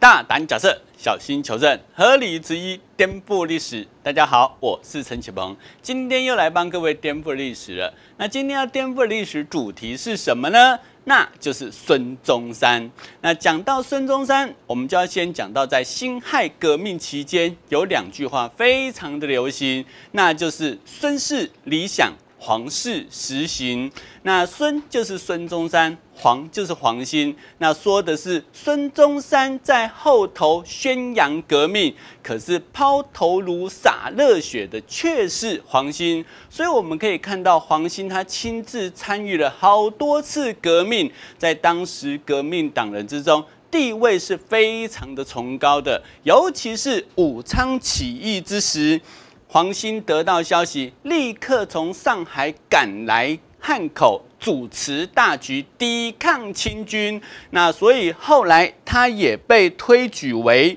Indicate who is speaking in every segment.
Speaker 1: 大胆假设，小心求证，合理之一，颠覆历史。大家好，我是陈启鹏，今天又来帮各位颠覆历史了。那今天要颠覆的历史主题是什么呢？那就是孙中山。那讲到孙中山，我们就要先讲到在辛亥革命期间有两句话非常的流行，那就是“孙氏理想”。皇室实行，那孙就是孙中山，黄就是黄兴。那说的是孙中山在后头宣扬革命，可是抛头颅洒热血的却是黄兴。所以我们可以看到，黄兴他亲自参与了好多次革命，在当时革命党人之中地位是非常的崇高的，尤其是武昌起义之时。黄兴得到消息，立刻从上海赶来汉口主持大局，抵抗清军。那所以后来他也被推举为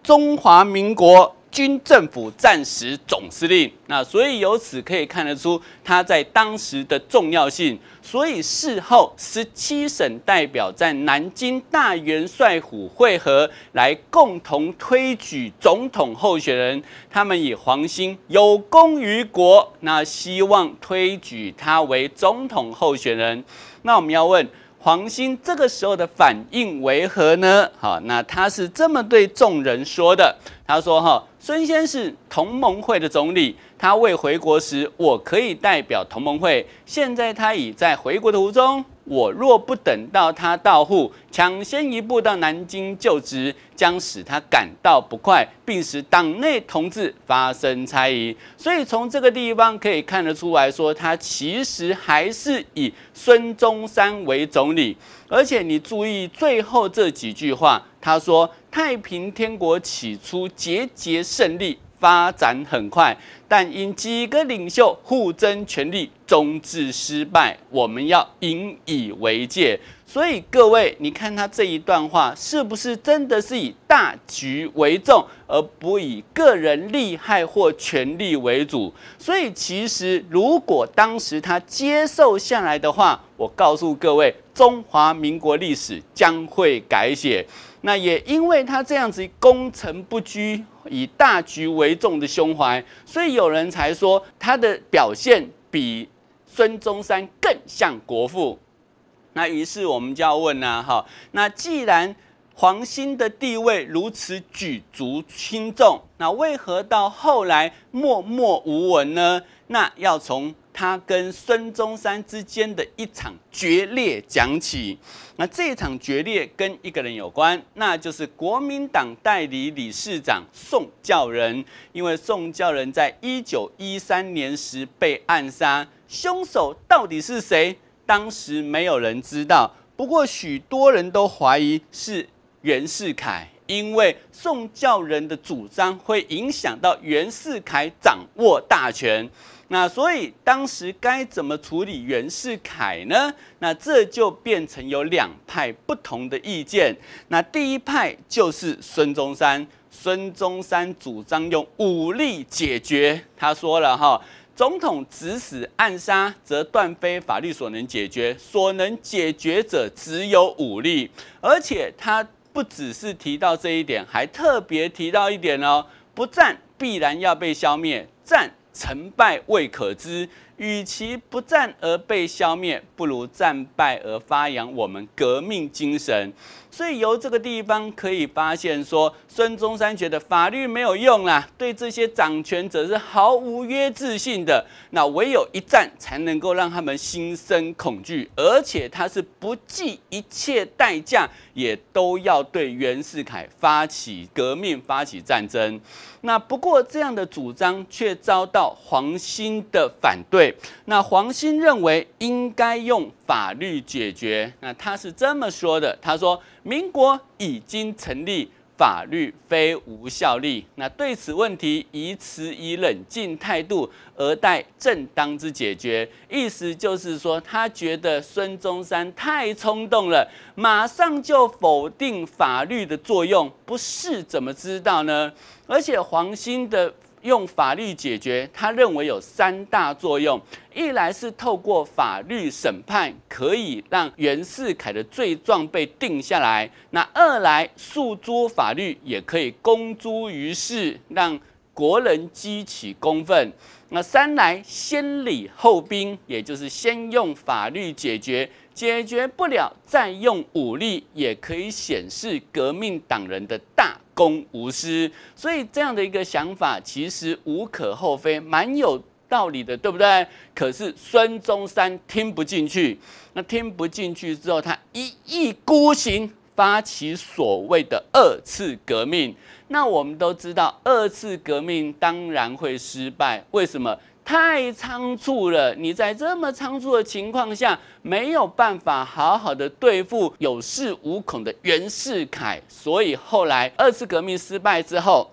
Speaker 1: 中华民国。军政府战时总司令，那所以由此可以看得出他在当时的重要性。所以事后，十七省代表在南京大元帅府会合，来共同推举总统候选人。他们以黄兴有功于国，那希望推举他为总统候选人。那我们要问？黄兴这个时候的反应为何呢？好，那他是这么对众人说的：“他说，哈，孙先生同盟会的总理，他未回国时，我可以代表同盟会；现在他已在回国途中。”我若不等到他到户，抢先一步到南京就职，将使他感到不快，并使党内同志发生猜疑。所以从这个地方可以看得出来，说他其实还是以孙中山为总理。而且你注意最后这几句话，他说：“太平天国起初节节胜利。”发展很快，但因几个领袖互争权力，终致失败。我们要引以为戒。所以各位，你看他这一段话，是不是真的是以大局为重，而不以个人利害或权力为主？所以，其实如果当时他接受下来的话，我告诉各位，中华民国历史将会改写。那也因为他这样子功成不居、以大局为重的胸怀，所以有人才说他的表现比孙中山更像国父。那于是我们就要问呢，哈，那既然黄兴的地位如此举足轻重，那为何到后来默默无闻呢？那要从。他跟孙中山之间的一场决裂讲起，那这场决裂跟一个人有关，那就是国民党代理理事长宋教仁。因为宋教仁在一九一三年时被暗杀，凶手到底是谁？当时没有人知道，不过许多人都怀疑是袁世凯，因为宋教仁的主张会影响到袁世凯掌握大权。那所以当时该怎么处理袁世凯呢？那这就变成有两派不同的意见。那第一派就是孙中山，孙中山主张用武力解决。他说了哈，总统指使暗杀，则断非法律所能解决，所能解决者只有武力。而且他不只是提到这一点，还特别提到一点哦，不战必然要被消灭，战。成败未可知。与其不战而被消灭，不如战败而发扬我们革命精神。所以由这个地方可以发现，说孙中山觉得法律没有用啊，对这些掌权者是毫无约制性的。那唯有一战才能够让他们心生恐惧，而且他是不计一切代价，也都要对袁世凯发起革命、发起战争。那不过这样的主张却遭到黄兴的反对。那黄兴认为应该用法律解决。那他是这么说的：他说，民国已经成立，法律非无效力。那对此问题，宜持以冷静态度，而待正当之解决。意思就是说，他觉得孙中山太冲动了，马上就否定法律的作用，不是怎么知道呢？而且黄兴的。用法律解决，他认为有三大作用：一来是透过法律审判，可以让袁世凯的罪状被定下来；那二来诉诸法律，也可以公诸于世，让。国人激起公愤，那三来先礼后兵，也就是先用法律解决，解决不了再用武力，也可以显示革命党人的大公无私。所以这样的一个想法其实无可厚非，蛮有道理的，对不对？可是孙中山听不进去，那听不进去之后，他一意孤行。发起所谓的二次革命，那我们都知道，二次革命当然会失败。为什么？太仓促了。你在这么仓促的情况下，没有办法好好的对付有恃无恐的袁世凯。所以后来二次革命失败之后，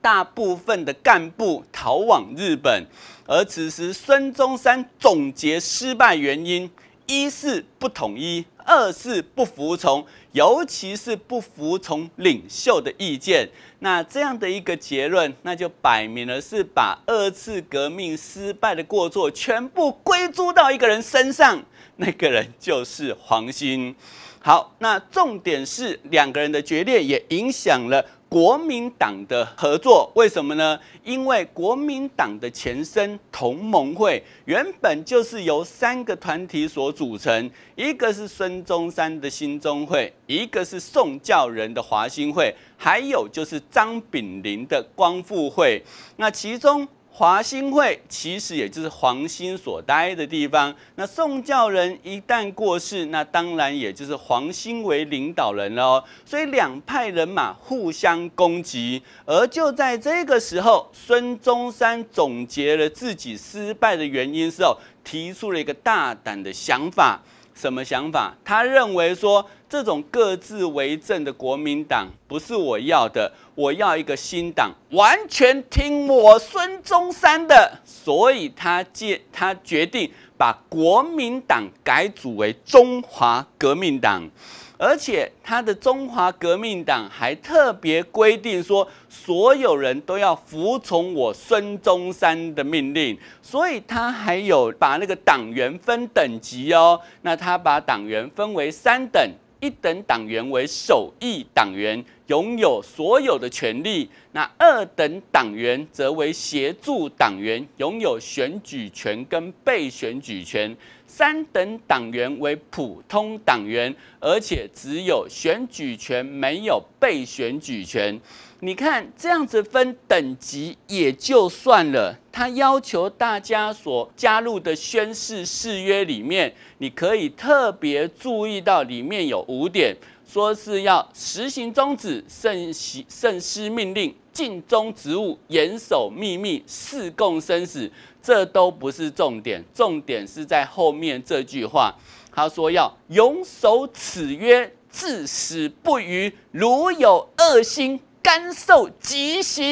Speaker 1: 大部分的干部逃往日本。而此时孙中山总结失败原因，一是不统一。二是不服从，尤其是不服从领袖的意见。那这样的一个结论，那就摆明了是把二次革命失败的过错全部归诸到一个人身上，那个人就是黄兴。好，那重点是两个人的决裂也影响了。国民党的合作为什么呢？因为国民党的前身同盟会原本就是由三个团体所组成，一个是孙中山的兴中会，一个是宋教仁的华兴会，还有就是张炳麟的光复会。那其中，华兴会其实也就是黄兴所待的地方。那宋教仁一旦过世，那当然也就是黄兴为领导人喽。所以两派人马互相攻击。而就在这个时候，孙中山总结了自己失败的原因之后，提出了一个大胆的想法。什么想法？他认为说。这种各自为政的国民党不是我要的，我要一个新党，完全听我孙中山的。所以他决他决定把国民党改组为中华革命党，而且他的中华革命党还特别规定说，所有人都要服从我孙中山的命令。所以他还有把那个党员分等级哦，那他把党员分为三等。一等党员为首义党员，拥有所有的权利；那二等党员则为协助党员，拥有选举权跟被选举权；三等党员为普通党员，而且只有选举权，没有被选举权。你看这样子分等级也就算了，他要求大家所加入的宣誓誓约里面，你可以特别注意到里面有五点，说是要实行宗旨、慎行、慎师命令、尽忠职务、严守秘密、誓共生死。这都不是重点，重点是在后面这句话，他说要永守此约，至死不渝，如有恶心。甘受极刑，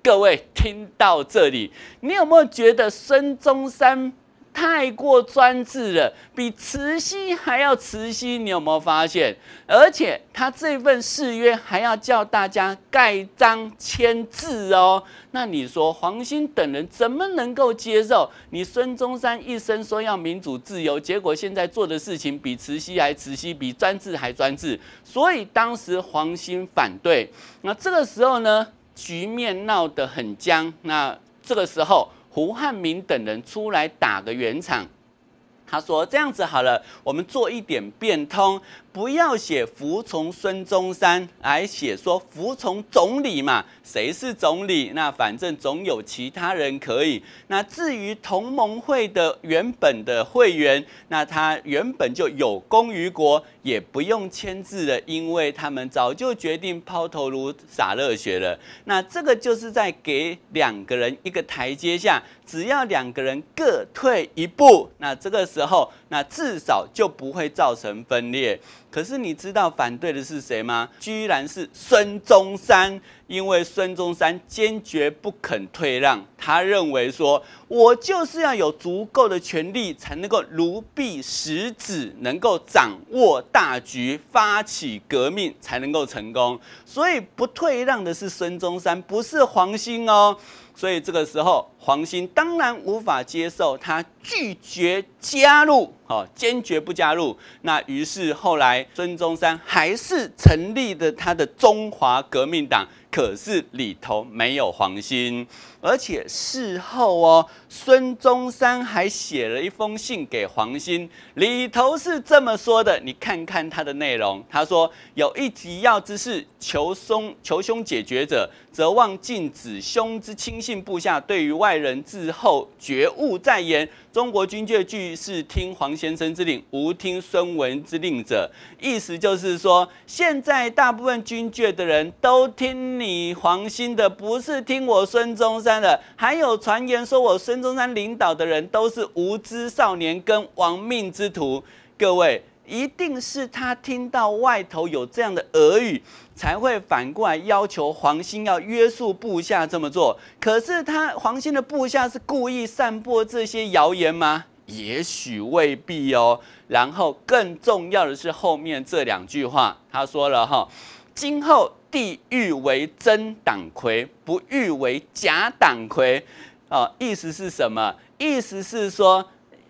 Speaker 1: 各位听到这里，你有没有觉得孙中山？太过专制了，比慈禧还要慈禧，你有没有发现？而且他这份誓约还要叫大家盖章签字哦。那你说黄兴等人怎么能够接受？你孙中山一生说要民主自由，结果现在做的事情比慈禧还慈禧，比专制还专制。所以当时黄兴反对。那这个时候呢，局面闹得很僵。那这个时候。胡汉民等人出来打个圆场，他说：“这样子好了，我们做一点变通。”不要写服从孙中山，来写说服从总理嘛？谁是总理？那反正总有其他人可以。那至于同盟会的原本的会员，那他原本就有功于国，也不用签字了，因为他们早就决定抛头颅洒热血了。那这个就是在给两个人一个台阶下，只要两个人各退一步，那这个时候。那至少就不会造成分裂。可是你知道反对的是谁吗？居然是孙中山，因为孙中山坚决不肯退让，他认为说我就是要有足够的权力，才能够如臂使指，能够掌握大局，发起革命才能够成功。所以不退让的是孙中山，不是黄兴哦。所以这个时候，黄兴当然无法接受，他拒绝加入，哦，坚决不加入。那于是后来，孙中山还是成立的他的中华革命党。可是里头没有黄心，而且事后哦，孙中山还写了一封信给黄心，里头是这么说的，你看看他的内容。他说有一急要之事，求兄求兄解决者，则望禁止兄之亲信部下对于外人自后绝勿再言。中国军界据是听黄先生之令，无听孙文之令者。意思就是说，现在大部分军界的人都听你黄兴的，不是听我孙中山的。还有传言说我孙中山领导的人都是无知少年跟亡命之徒。各位。一定是他听到外头有这样的耳语，才会反过来要求黄兴要约束部下这么做。可是他黄兴的部下是故意散播这些谣言吗？也许未必哦。然后更重要的是后面这两句话，他说了哈，今后地狱为真党魁，不欲为假党魁。哦，意思是什么？意思是说。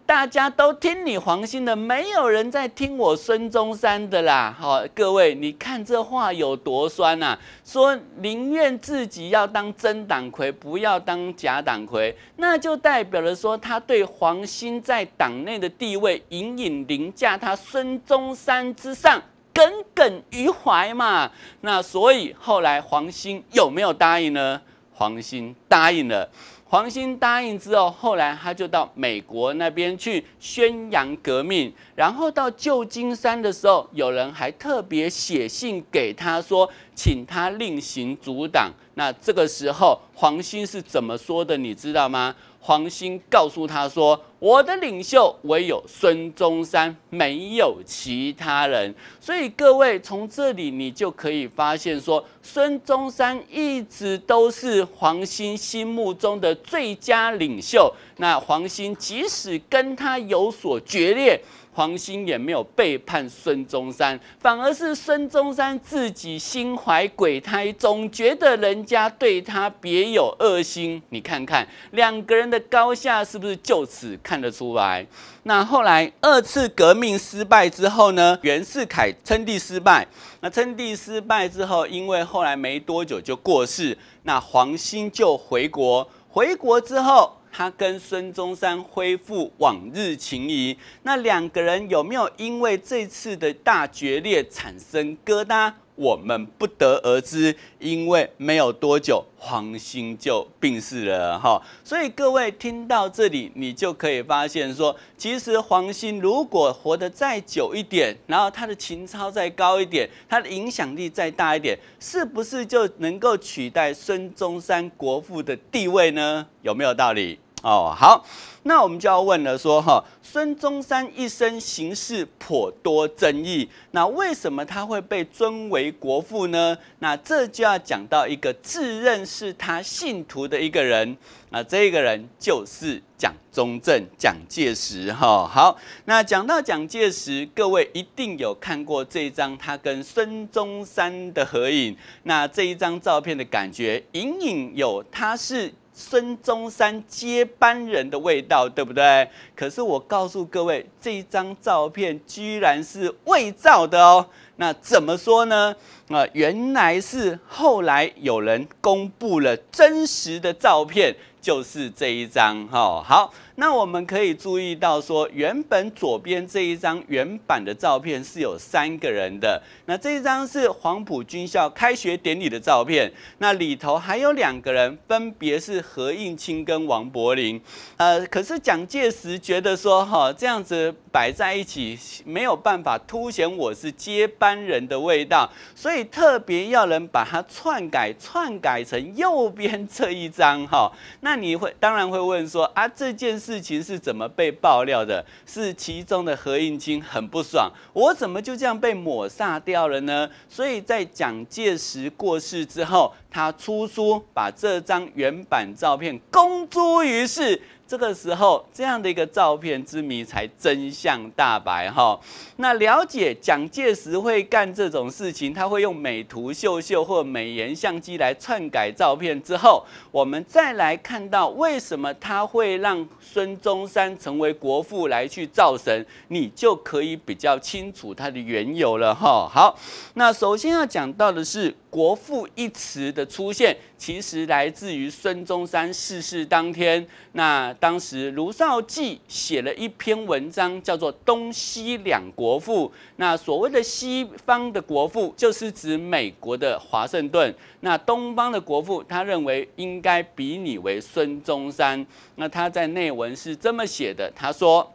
Speaker 1: 大家都听你黄兴的，没有人在听我孙中山的啦。好，各位，你看这话有多酸呐？说宁愿自己要当真党魁，不要当假党魁，那就代表了说他对黄兴在党内的地位隐隐凌驾他孙中山之上，耿耿于怀嘛。那所以后来黄兴有没有答应呢？黄兴答应了。黄兴答应之后，后来他就到美国那边去宣扬革命，然后到旧金山的时候，有人还特别写信给他说，请他另行阻挡。那这个时候，黄兴是怎么说的？你知道吗？黄兴告诉他说：“我的领袖唯有孙中山，没有其他人。所以各位从这里你就可以发现，说孙中山一直都是黄兴心目中的最佳领袖。那黄兴即使跟他有所决裂。”黄兴也没有背叛孙中山，反而是孙中山自己心怀鬼胎，总觉得人家对他别有恶心。你看看两个人的高下，是不是就此看得出来？那后来二次革命失败之后呢？袁世凯称帝失败，那称帝失败之后，因为后来没多久就过世，那黄兴就回国。回国之后。他跟孙中山恢复往日情谊，那两个人有没有因为这次的大决裂产生疙瘩，我们不得而知，因为没有多久黄兴就病逝了哈。所以各位听到这里，你就可以发现说，其实黄兴如果活得再久一点，然后他的情操再高一点，他的影响力再大一点，是不是就能够取代孙中山国父的地位呢？有没有道理？哦，好，那我们就要问了，说哈，孙中山一生行事颇多争议，那为什么他会被尊为国父呢？那这就要讲到一个自认是他信徒的一个人，那这个人就是蒋中正，蒋介石哈。好，那讲到蒋介石，各位一定有看过这张他跟孙中山的合影，那这一张照片的感觉，隐隐有他是。孙中山接班人的味道，对不对？可是我告诉各位，这张照片居然是伪造的哦。那怎么说呢？啊，原来是后来有人公布了真实的照片，就是这一张哈。好，那我们可以注意到说，原本左边这一张原版的照片是有三个人的。那这一张是黄埔军校开学典礼的照片，那里头还有两个人，分别是何应钦跟王柏林。呃，可是蒋介石。觉得说哈这样子摆在一起没有办法凸显我是接班人的味道，所以特别要人把它篡改，篡改成右边这一张哈。那你会当然会问说啊这件事情是怎么被爆料的？是其中的何应钦很不爽，我怎么就这样被抹煞掉了呢？所以在蒋介石过世之后，他出书把这张原版照片公诸于世。这个时候，这样的一个照片之谜才真相大白哈。那了解蒋介石会干这种事情，他会用美图秀秀或美颜相机来篡改照片之后，我们再来看到为什么他会让孙中山成为国父来去造神，你就可以比较清楚他的缘由了哈。好，那首先要讲到的是“国父”一词的出现，其实来自于孙中山逝世当天那。当时卢少济写了一篇文章，叫做《东西两国赋》。那所谓的西方的国父，就是指美国的华盛顿；那东方的国父，他认为应该比拟为孙中山。那他在内文是这么写的，他说。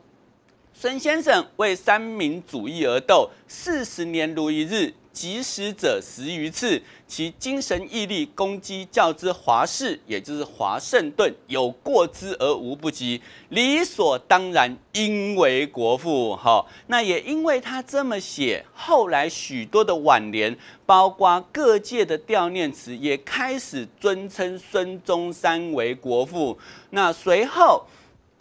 Speaker 1: 孙先生为三民主义而斗四十年如一日，即死者十余次，其精神毅力攻击，较之华氏，也就是华盛顿，有过之而无不及。理所当然，因为国父好，那也因为他这么写，后来许多的晚年，包括各界的悼念词，也开始尊称孙中山为国父。那随后。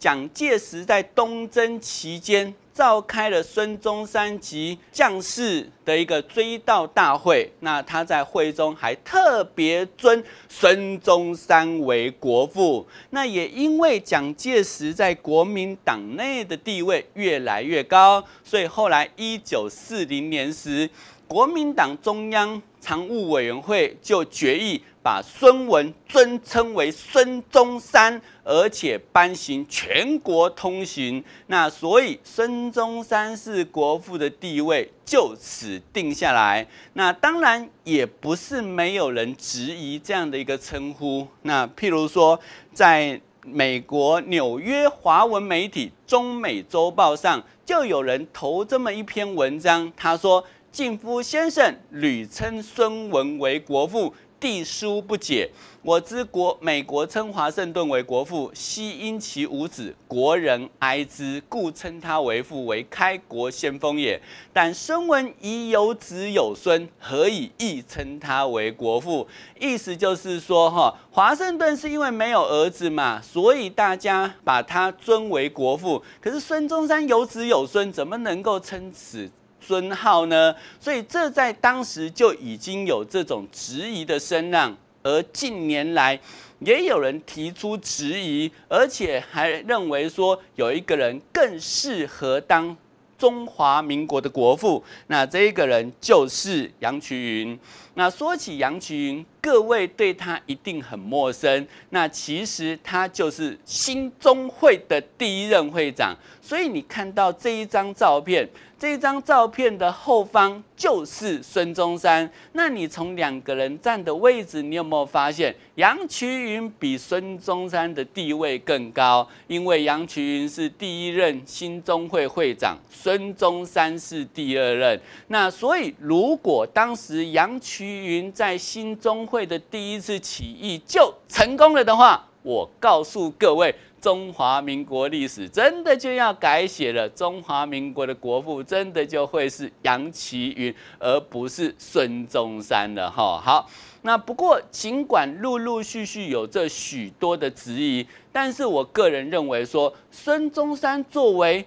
Speaker 1: 蒋介石在东征期间召开了孙中山及将士的一个追悼大会。那他在会中还特别尊孙中山为国父。那也因为蒋介石在国民党内的地位越来越高，所以后来一九四零年时，国民党中央常务委员会就决议。把孙文尊称为孙中山，而且颁行全国通行。那所以孙中山是国父的地位就此定下来。那当然也不是没有人质疑这样的一个称呼。那譬如说，在美国纽约华文媒体《中美周报》上，就有人投这么一篇文章，他说：“敬夫先生屡称孙文为国父。”地书不解，我知国美国称华盛顿为国父，悉因其无子，国人哀之，故称他为父，为开国先锋也。但身文已有子有孙，何以亦称他为国父？意思就是说，哈，华盛顿是因为没有儿子嘛，所以大家把他尊为国父。可是孙中山有子有孙，怎么能够称此？尊号呢？所以这在当时就已经有这种质疑的声浪，而近年来也有人提出质疑，而且还认为说有一个人更适合当中华民国的国父，那这一个人就是杨衢云。那说起杨衢云，各位对他一定很陌生。那其实他就是新中会的第一任会长，所以你看到这一张照片，这张照片的后方就是孙中山。那你从两个人站的位置，你有没有发现杨衢云比孙中山的地位更高？因为杨衢云是第一任新中会会长，孙中山是第二任。那所以如果当时杨衢，徐云在新中会的第一次起义就成功了的话，我告诉各位，中华民国历史真的就要改写了，中华民国的国父真的就会是杨奇云而不是孙中山了。哈，好，那不过尽管陆陆续续有这许多的质疑，但是我个人认为说，孙中山作为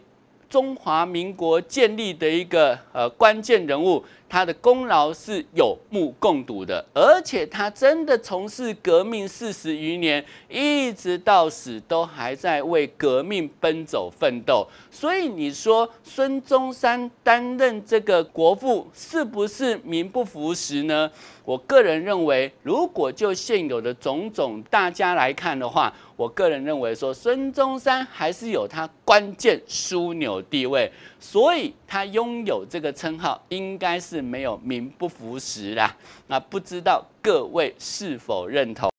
Speaker 1: 中华民国建立的一个呃关键人物。他的功劳是有目共睹的，而且他真的从事革命四十余年，一直到死都还在为革命奔走奋斗。所以你说孙中山担任这个国父，是不是名不符实呢？我个人认为，如果就现有的种种大家来看的话，我个人认为说孙中山还是有他关键枢纽地位，所以他拥有这个称号，应该是。是没有名不符实啦，那不知道各位是否认同？